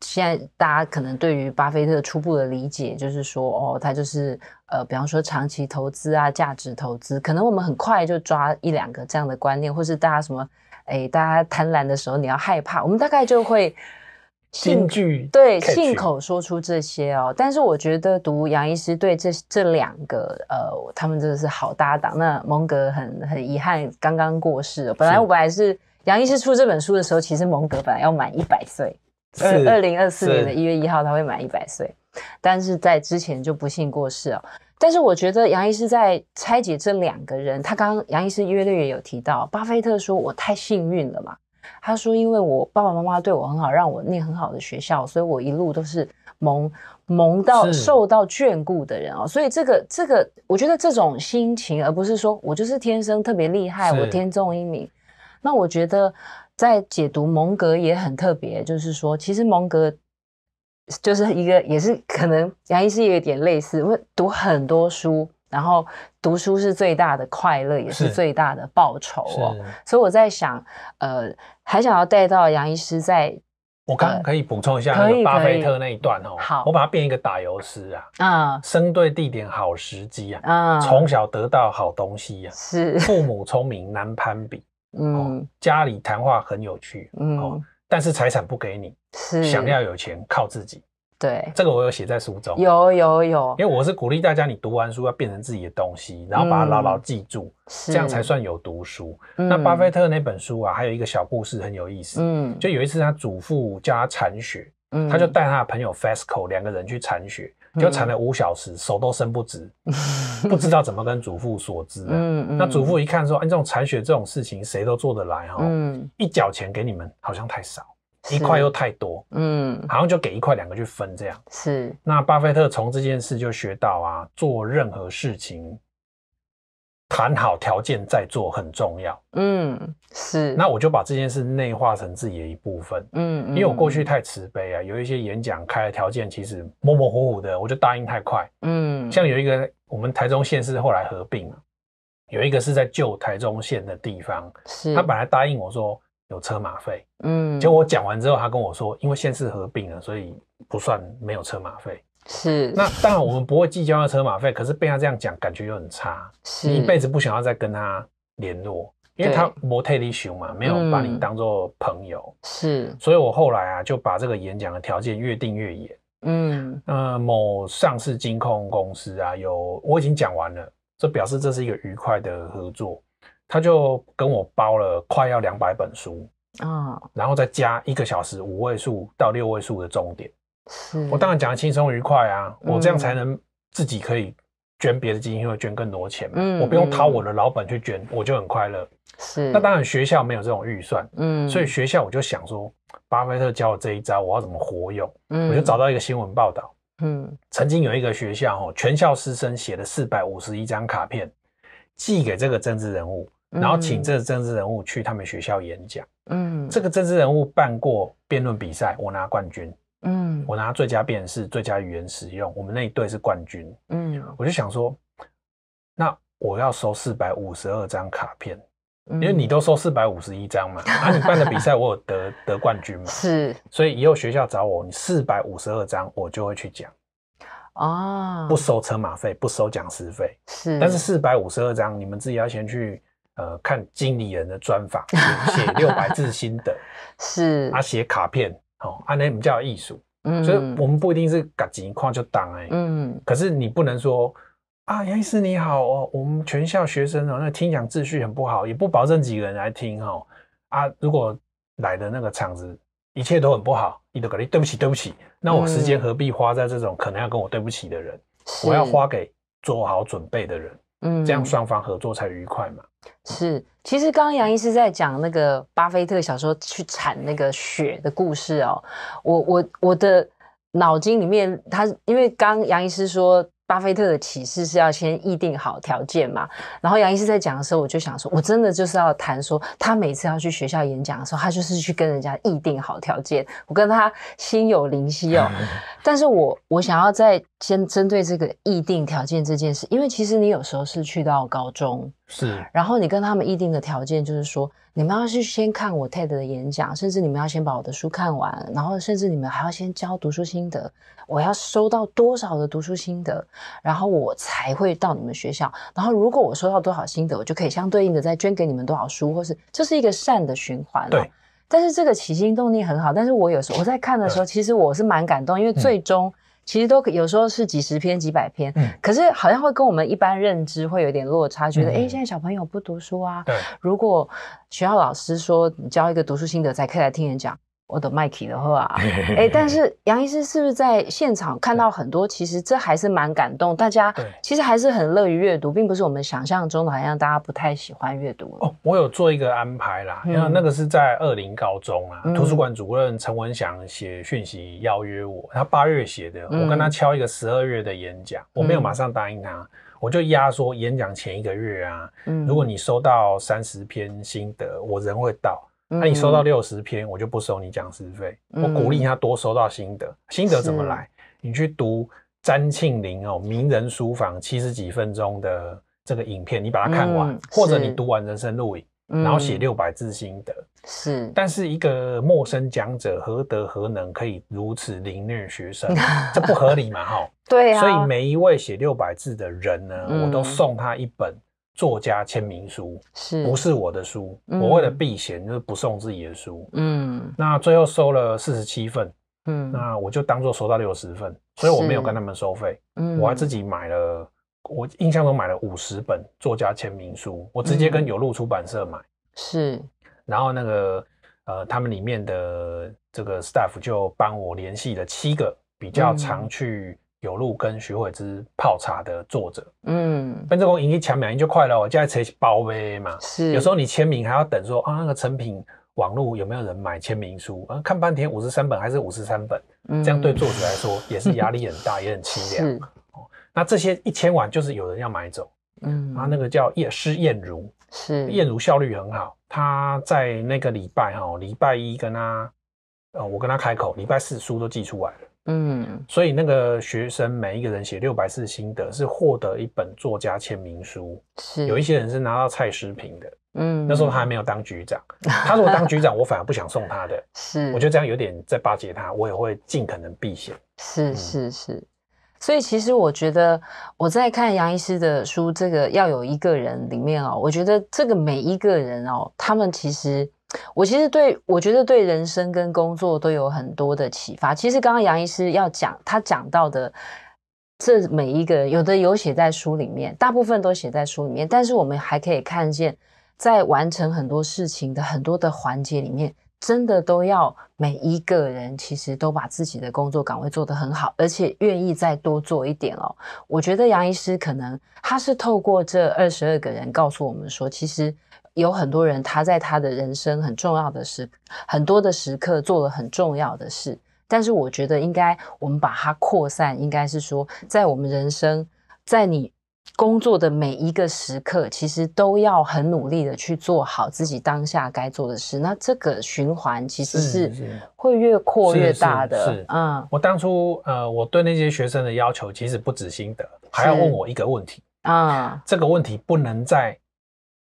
现在大家可能对于巴菲特初步的理解，就是说哦，他就是呃，比方说长期投资啊，价值投资，可能我们很快就抓一两个这样的观念，或是大家什么。哎，大家贪婪的时候，你要害怕。我们大概就会信句对，信口说出这些哦。但是我觉得读杨医师对这这两个呃，他们真的是好搭档。那蒙格很很遗憾，刚刚过世。本来我本来是杨医师出这本书的时候，其实蒙格本来要满一百岁，二二零二四年的一月一号他会满一百岁，但是在之前就不幸过世哦。但是我觉得杨医师在拆解这两个人，他刚刚杨医师约略也有提到，巴菲特说我太幸运了嘛，他说因为我爸爸妈妈对我很好，让我念很好的学校，所以我一路都是蒙蒙到受到眷顾的人啊，所以这个这个，我觉得这种心情，而不是说我就是天生特别厉害，我天纵英明，那我觉得在解读蒙格也很特别，就是说其实蒙格。就是一个，也是可能杨医师也有点类似，我读很多书，然后读书是最大的快乐，也是最大的报酬哦。所以我在想，呃，还想要带到杨医师在，我刚可以补充一下，那个巴菲特那一段哦。好，我把它变一个打油诗啊，啊，生对地点好时机啊，啊，从小得到好东西啊，是父母聪明难攀比，嗯，家里谈话很有趣，嗯。但是财产不给你，是想要有钱靠自己。对，这个我有写在书中，有有有。因为我是鼓励大家，你读完书要变成自己的东西，然后把它牢牢记住，这样才算有读书。那巴菲特那本书啊，还有一个小故事很有意思。嗯，就有一次他祖父叫他铲雪，他就带他的朋友 Fasco 两个人去铲雪。就缠了五小时，手都伸不直，不知道怎么跟祖父说知嗯，那祖父一看说：“按这种铲雪这种事情，谁都做得来哈。一角钱给你们，好像太少；一块又太多。嗯，好像就给一块两个去分这样。是。那巴菲特从这件事就学到啊，做任何事情。”谈好条件再做很重要。嗯，是。那我就把这件事内化成自己的一部分。嗯，因为我过去太慈悲啊，有一些演讲开的条件其实模模糊糊的，我就答应太快。嗯，像有一个我们台中县市后来合并了，有一个是在旧台中县的地方，是他本来答应我说有车马费。嗯，结果我讲完之后，他跟我说，因为县市合并了，所以不算没有车马费。是，那当然我们不会计较车马费，可是被他这样讲，感觉又很差。是，一辈子不想要再跟他联络，因为他没特你血嘛，没有把你当做朋友。是，所以我后来啊，就把这个演讲的条件越定越严。嗯，呃，某上市金控公司啊，有我已经讲完了，这表示这是一个愉快的合作。他就跟我包了快要两百本书啊，然后再加一个小时五位数到六位数的重点。是我当然讲轻松愉快啊，我这样才能自己可以捐别的基金会捐更多钱嘛，我不用掏我的老本去捐，我就很快乐。是，那当然学校没有这种预算，嗯，所以学校我就想说，巴菲特教我这一招，我要怎么活用？嗯，我就找到一个新闻报道，嗯，曾经有一个学校哦，全校师生写了四百五十一张卡片，寄给这个政治人物，然后请这个政治人物去他们学校演讲。嗯，这个政治人物办过辩论比赛，我拿冠军。我拿最佳辨识、最佳语言使用，我们那一队是冠军。嗯，我就想说，那我要收四百五十二张卡片，因为你都收四百五十一张嘛。啊，你办的比赛我有得得冠军嘛，是。所以以后学校找我，你四百五十二张，我就会去讲。哦，不收车马费，不收讲师费，是。但是四百五十二张，你们自己要先去呃看经理人的专访，写六百字心得，是。啊，写卡片，哦，啊那我们叫艺术。所以我们不一定是赶紧跨就挡哎，嗯，可是你不能说啊，杨医师你好哦，我们全校学生哦，那听讲秩序很不好，也不保证几个人来听哈，啊，如果来的那个场子一切都很不好，你都可能对不起对不起，那我时间何必花在这种可能要跟我对不起的人？我要花给做好准备的人，嗯，这样双方合作才愉快嘛。是，其实刚刚杨医师在讲那个巴菲特小时候去铲那个雪的故事哦，我我我的脑筋里面，他因为刚杨医师说巴菲特的启示是要先议定好条件嘛，然后杨医师在讲的时候，我就想说，我真的就是要谈说他每次要去学校演讲的时候，他就是去跟人家议定好条件，我跟他心有灵犀哦，但是我我想要在。先针对这个议定条件这件事，因为其实你有时候是去到高中，是，然后你跟他们议定的条件就是说，你们要去先看我 TED 的演讲，甚至你们要先把我的书看完，然后甚至你们还要先教读书心得，我要收到多少的读书心得，然后我才会到你们学校，然后如果我收到多少心得，我就可以相对应的再捐给你们多少书，或是这是一个善的循环。对。但是这个起心动念很好，但是我有时候我在看的时候，其实我是蛮感动，因为最终。其实都有时候是几十篇、几百篇，可是好像会跟我们一般认知会有点落差，觉得哎，现在小朋友不读书啊。对，如果学校老师说你教一个读书心得，才可以来听人讲。我的麦克的话，哎，但是杨医师是不是在现场看到很多？其实这还是蛮感动，大家其实还是很乐于阅读，并不是我们想象中的好像大家不太喜欢阅读哦。我有做一个安排啦，因为那个是在二零高中啊，图书馆主任陈文祥写讯息邀约我，他八月写的，我跟他敲一个十二月的演讲，我没有马上答应他，我就压缩演讲前一个月啊。嗯，如果你收到三十篇心得，我人会到。那你收到六十篇，我就不收你讲师费。我鼓励他多收到心得，心得怎么来？你去读詹庆林哦，名人书房七十几分钟的这个影片，你把它看完，或者你读完《人生路影》，然后写六百字心得。是，但是一个陌生讲者何德何能可以如此凌虐学生？这不合理嘛？哈，对啊。所以每一位写六百字的人呢，我都送他一本。作家签名书，是不是我的书？我为了避嫌，就是不送自己的书。嗯，那最后收了四十七份，嗯，那我就当做收到六十份，所以我没有跟他们收费。嗯，我还自己买了，我印象中买了五十本作家签名书，我直接跟有路出版社买。是，然后那个呃，他们里面的这个 staff 就帮我联系了七个比较常去。有路跟徐慧芝泡茶的作者，嗯，Ben 赢一抢两赢就快了，我在扯起包呗嘛。是有时候你签名还要等，说啊那个成品网络有没有人买签名书啊？看半天五十三本还是五十三本，这样对作者来说也是压力很大，也很凄凉。哦，那这些一千万就是有人要买走，嗯，啊那个叫叶施燕如，是燕如效率很好，他在那个礼拜哈，礼拜一跟他呃我跟他开口，礼拜四书都寄出来了。嗯，所以那个学生每一个人写六百字心得，是获得一本作家签名书。是有一些人是拿到蔡诗平的，嗯，那时候他还没有当局长。他如果当局长，我反而不想送他的。是，我觉得这样有点在巴结他，我也会尽可能避嫌。是是是，所以其实我觉得我在看杨医师的书，这个要有一个人里面哦，我觉得这个每一个人哦，他们其实。我其实对我觉得对人生跟工作都有很多的启发。其实刚刚杨医师要讲，他讲到的这每一个，有的有写在书里面，大部分都写在书里面。但是我们还可以看见，在完成很多事情的很多的环节里面，真的都要每一个人其实都把自己的工作岗位做得很好，而且愿意再多做一点哦。我觉得杨医师可能他是透过这二十二个人告诉我们说，其实。有很多人，他在他的人生很重要的时，很多的时刻做了很重要的事。但是我觉得，应该我们把它扩散，应该是说，在我们人生，在你工作的每一个时刻，其实都要很努力的去做好自己当下该做的事。那这个循环其实是会越扩越大的。嗯，我当初呃，我对那些学生的要求其实不止心得，还要问我一个问题啊。这个问题不能在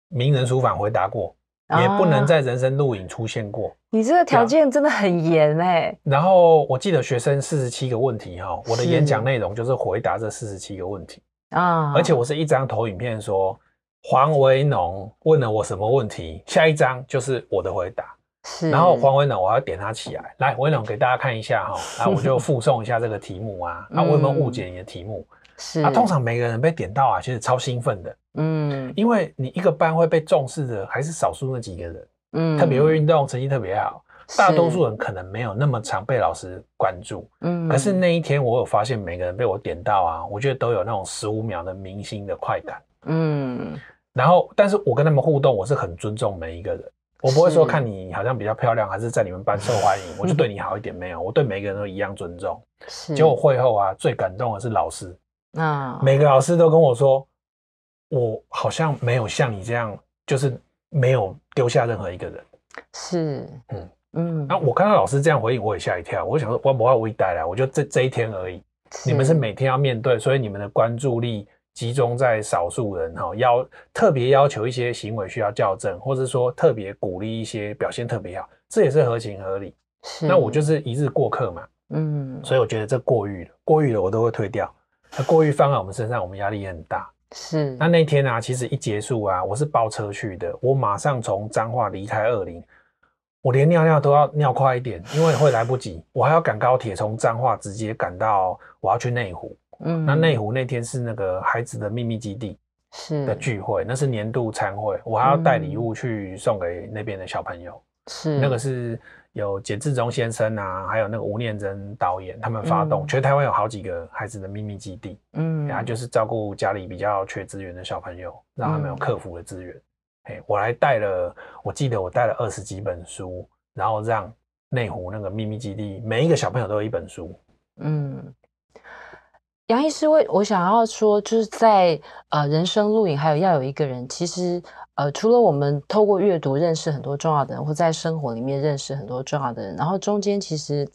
名人书坊回答过，也不能在人生录影出现过。你这个条件真的很严哎。然后我记得学生四十七个问题哈，我的演讲内容就是回答这四十七个问题啊。而且我是一张投影片说黄维农问了我什么问题，下一张就是我的回答。是，然后黄维农，我要点他起来，来维农给大家看一下哈，然 后我就附送一下这个题目啊，那有没有误解你的题目？是啊，通常每个人被点到啊，其实超兴奋的，嗯，因为你一个班会被重视的还是少数那几个人，嗯，特别会运动，成绩特别好，大多数人可能没有那么常被老师关注，嗯，可是那一天我有发现，每个人被我点到啊，我觉得都有那种十五秒的明星的快感，嗯，然后，但是我跟他们互动，我是很尊重每一个人，我不会说看你好像比较漂亮，还是在你们班受欢迎，我就对你好一点，没有，我对每个人都一样尊重，是，结果会后啊，最感动的是老师。啊，每个老师都跟我说，我好像没有像你这样，就是没有丢下任何一个人。是，嗯嗯。那我看到老师这样回应，我也吓一跳。我想说，我不怕我一带来，我就这这一天而已。你们是每天要面对，所以你们的关注力集中在少数人哈，要特别要求一些行为需要校正，或者说特别鼓励一些表现特别好，这也是合情合理。是，那我就是一日过客嘛，嗯。所以我觉得这过誉了，过誉了，我都会退掉。那过于放在我们身上，我们压力也很大。是，那那天啊，其实一结束啊，我是包车去的，我马上从彰化离开二林，我连尿尿都要尿快一点，因为会来不及，我还要赶高铁从彰化直接赶到我要去内湖。嗯，那内湖那天是那个孩子的秘密基地，是的聚会，那是年度餐会，我还要带礼物去送给那边的小朋友。是那个是有简志忠先生啊，还有那个吴念真导演，他们发动全台湾有好几个孩子的秘密基地，嗯，然后就是照顾家里比较缺资源的小朋友，让他们有克服的资源。哎，我来带了，我记得我带了二十几本书，然后让内湖那个秘密基地每一个小朋友都有一本书。嗯，杨医师，我我想要说就是在呃人生录影，还有要有一个人，其实。呃，除了我们透过阅读认识很多重要的人，或在生活里面认识很多重要的人，然后中间其实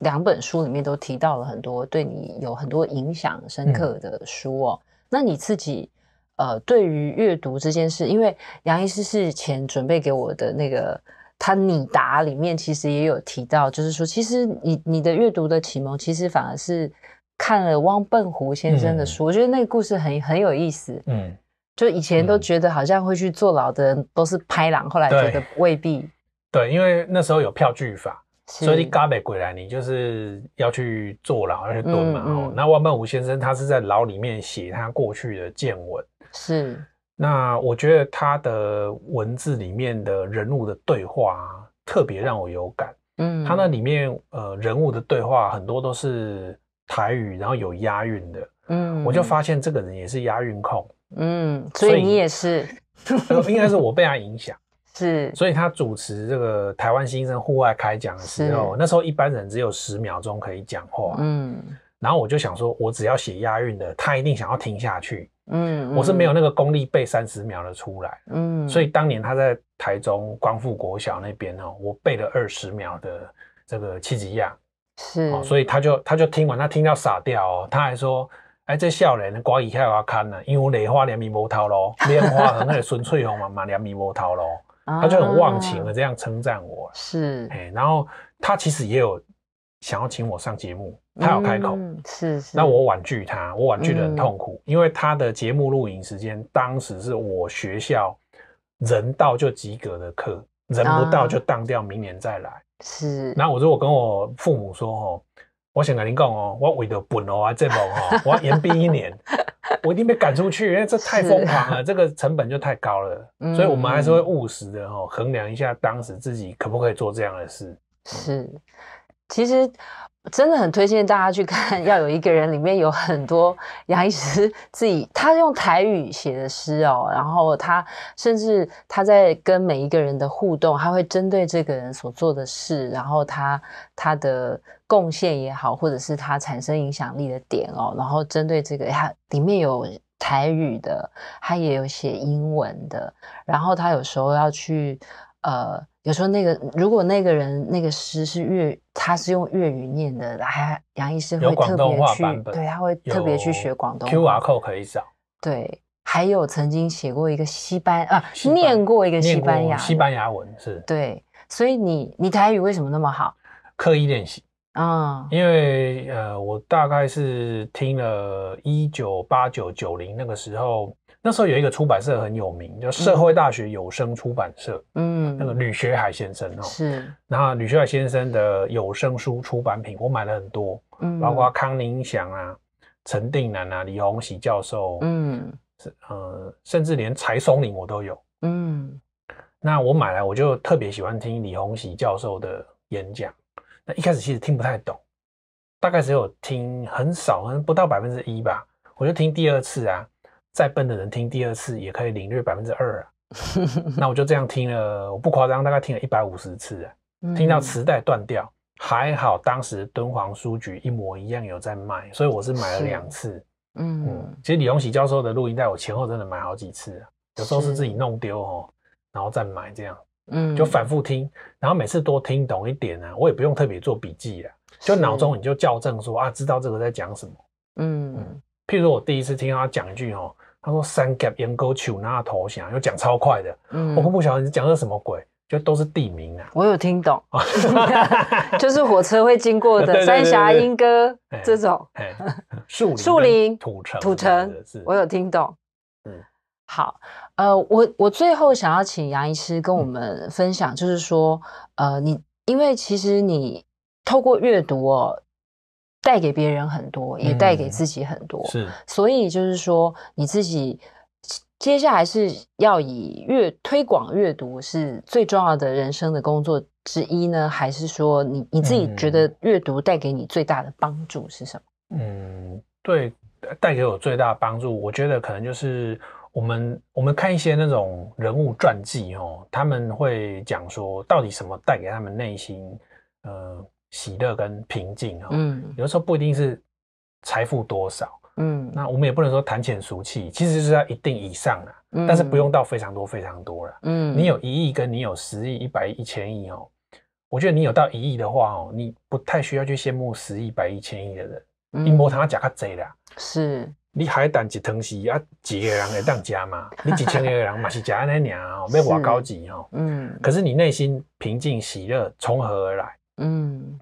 两本书里面都提到了很多对你有很多影响深刻的书哦。那你自己呃，对于阅读这件事，因为杨医师事前准备给我的那个他拟答里面，其实也有提到，就是说其实你你的阅读的启蒙，其实反而是看了汪笨湖先生的书，我觉得那个故事很很有意思，嗯。就以前都觉得好像会去坐牢的人都是拍狼，后来觉得未必。对，因为那时候有票据法，所以你搞北鬼来，你就是要去坐牢，要去蹲嘛。那汪曼武先生他是在牢里面写他过去的见闻。是。那我觉得他的文字里面的人物的对话特别让我有感。嗯。他那里面呃人物的对话很多都是台语，然后有押韵的。嗯。我就发现这个人也是押韵控。嗯，所以你也是，应该是我被他影响，是。所以他主持这个台湾新生户外开讲的时候，那时候一般人只有十秒钟可以讲话，嗯。然后我就想说，我只要写押韵的，他一定想要听下去，嗯。我是没有那个功力背三十秒的出来，嗯。所以当年他在台中光复国小那边哦，我背了二十秒的这个七级亚，是。所以他就他就听完，他听到傻掉哦，他还说。哎，这笑脸，刮一开我看了，因为莲花两米波涛咯，莲花和那个孙翠红嘛嘛两米波涛咯，他就很忘情的这样称赞我，是。然后他其实也有想要请我上节目，他有开口，是。是。那我婉拒他，我婉拒的很痛苦，因为他的节目录影时间，当时是我学校人到就及格的课，人不到就当掉，明年再来。是。那我如果跟我父母说，哈。我想跟您讲哦，我为了本哦啊，这忙哦，我要延毕一年，我一定被赶出去，因为这太疯狂了，这个成本就太高了。所以，我们还是会务实的哦，衡量一下当时自己可不可以做这样的事。是，其实真的很推荐大家去看。要有一个人，里面有很多杨医师自己，他用台语写的诗哦，然后他甚至他在跟每一个人的互动，他会针对这个人所做的事，然后他他的。贡献也好，或者是他产生影响力的点哦。然后针对这个，它里面有台语的，它也有写英文的。然后他有时候要去，呃，有时候那个如果那个人那个诗是粤，他是用粤语念的，还杨医师会特别去，对，他会特别去学广东。话。Q R code 可以找。对，还有曾经写过一个西班啊，念过一个西班牙西班牙文是。对，所以你你台语为什么那么好？刻意练习。啊，因为呃，我大概是听了一九八九九零那个时候，那时候有一个出版社很有名，叫社会大学有声出版社。嗯，那个吕学海先生哦，是，然后吕学海先生的有声书出版品，我买了很多，嗯，包括康宁祥啊、陈定南啊、李洪喜教授，嗯，是呃，甚至连柴松林我都有。嗯，那我买来我就特别喜欢听李洪喜教授的演讲。那一开始其实听不太懂，大概只有听很少，可能不到百分之一吧。我就听第二次啊，再笨的人听第二次也可以领略百分之二啊。那我就这样听了，我不夸张，大概听了一百五十次，啊，听到磁带断掉，还好当时敦煌书局一模一样有在卖，所以我是买了两次。嗯，其实李荣喜教授的录音带，我前后真的买好几次啊，有时候是自己弄丢哦，然后再买这样。嗯，就反复听，然后每次多听懂一点呢，我也不用特别做笔记了，就脑中你就校正说啊，知道这个在讲什么。嗯，譬如我第一次听他讲一句哦，他说三峡莺沟曲那投降，又讲超快的，嗯、我都不晓得你讲的什么鬼，就都是地名啊。我有听懂，就是火车会经过的三峡莺歌这种树树林土城土城，我有听懂。嗯，好。呃，我我最后想要请杨医师跟我们分享，就是说，呃，你因为其实你透过阅读哦，带给别人很多，也带给自己很多，是，所以就是说你自己接下来是要以阅推广阅读是最重要的人生的工作之一呢，还是说你你自己觉得阅读带给你最大的帮助是什么？嗯，对，带给我最大的帮助，我觉得可能就是。我们我们看一些那种人物传记哦，他们会讲说到底什么带给他们内心呃喜乐跟平静哦。嗯，有的时候不一定是财富多少，嗯，那我们也不能说谈钱俗气，其实是要一定以上嗯、但是不用到非常多非常多了。嗯，你有一亿跟你有十亿、一百亿、一千亿哦，我觉得你有到一亿的话哦，你不太需要去羡慕十亿、百亿、千亿的人，一模他讲个贼啦，是。你海胆一汤匙，啊几个人会当食嘛？你几千个人嘛是食安尼尔哦，要花高钱哦。嗯。可是你内心平静喜乐从何而来？嗯，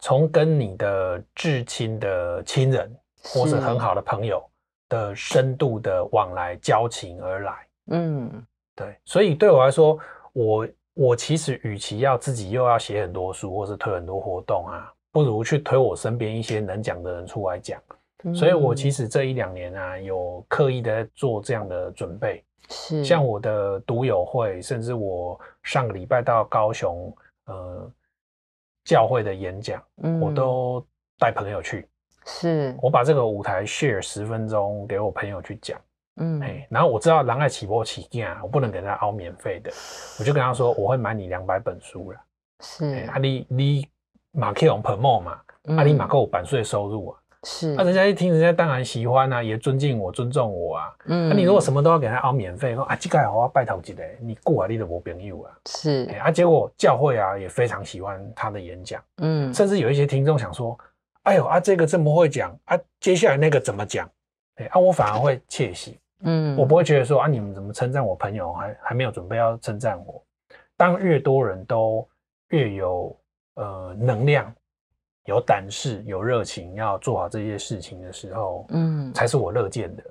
从跟你的至亲的亲人，或是很好的朋友的深度的往来交情而来。嗯，对。所以对我来说，我我其实与其要自己又要写很多书，或是推很多活动啊，不如去推我身边一些能讲的人出来讲。所以我其实这一两年啊，有刻意的做这样的准备，是像我的独友会，甚至我上个礼拜到高雄呃教会的演讲，我都带朋友去，是我把这个舞台 share 十分钟给我朋友去讲，嗯，然后我知道狼爱起波起劲啊，我不能给他凹免费的，我就跟他说我会买你两百本书了，是啊，你你马克龙 promo 嘛，啊你马克有版税收入啊。是，那人家一听，人家当然喜欢啊，也尊敬我，尊重我啊。嗯，那你如果什么都要给他熬免费，说啊，这个好啊，拜托子嘞，你过来你的无朋友啊。是，啊，结果教会啊也非常喜欢他的演讲，嗯，甚至有一些听众想说，哎呦啊，这个这么会讲啊，接下来那个怎么讲？哎，啊，我反而会窃喜，嗯，我不会觉得说啊，你们怎么称赞我朋友，还还没有准备要称赞我。当越多人都越有呃能量。有胆识、有热情，要做好这些事情的时候，嗯，才是我乐见的。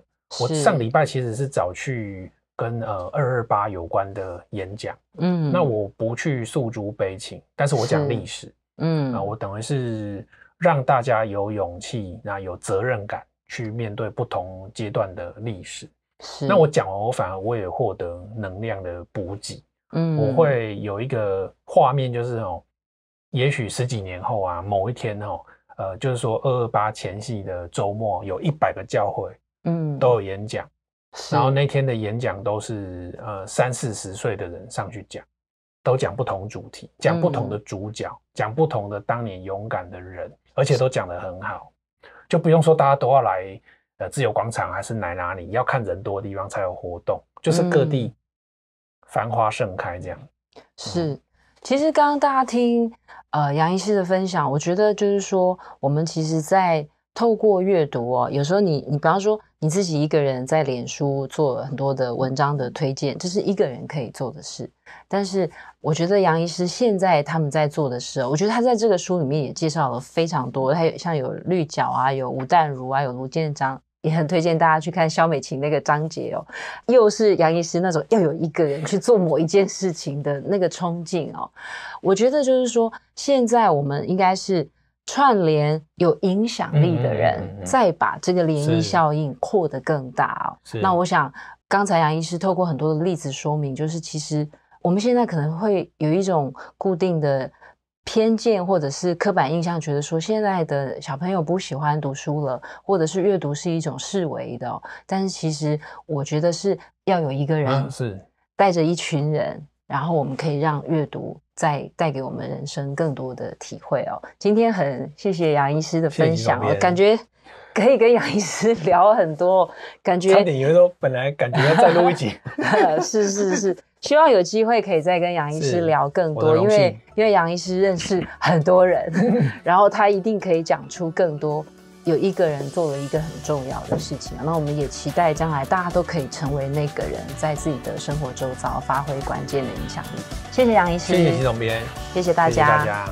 我上礼拜其实是早去跟呃二二八有关的演讲，嗯，那我不去诉诸悲情，但是我讲历史，嗯啊，我等于是让大家有勇气，那有责任感去面对不同阶段的历史。是，那我讲完，我反而我也获得能量的补给，嗯，我会有一个画面，就是那种。也许十几年后啊，某一天哦，呃，就是说二二八前夕的周末，有一百个教会，嗯，都有演讲，然后那天的演讲都是呃三四十岁的人上去讲，都讲不同主题，讲不同的主角，讲不同的当年勇敢的人，而且都讲得很好，就不用说大家都要来呃自由广场，还是来哪里，要看人多的地方才有活动，就是各地繁花盛开这样，是。其实刚刚大家听呃杨医师的分享，我觉得就是说，我们其实，在透过阅读哦，有时候你你比方说你自己一个人在脸书做很多的文章的推荐，这是一个人可以做的事。但是我觉得杨医师现在他们在做的事，我觉得他在这个书里面也介绍了非常多，他有像有绿角啊，有吴淡如啊，有卢建章。也很推荐大家去看肖美琴那个章节哦，又是杨医师那种要有一个人去做某一件事情的那个冲劲哦。我觉得就是说，现在我们应该是串联有影响力的人，再把这个涟漪效应扩得更大哦。那我想，刚才杨医师透过很多的例子说明，就是其实我们现在可能会有一种固定的。偏见或者是刻板印象，觉得说现在的小朋友不喜欢读书了，或者是阅读是一种世为的。但是其实我觉得是要有一个人是带着一群人，然后我们可以让阅读再带给我们人生更多的体会哦。今天很谢谢杨医师的分享，感觉可以跟杨医师 聊很多，感觉差点人都本来感觉在录节目，是是是。希望有机会可以再跟杨医师聊更多，因为因为杨医师认识很多人，然后他一定可以讲出更多有一个人做了一个很重要的事情。那我们也期待将来大家都可以成为那个人，在自己的生活周遭发挥关键的影响。谢谢杨医师，谢谢总编，谢谢大家。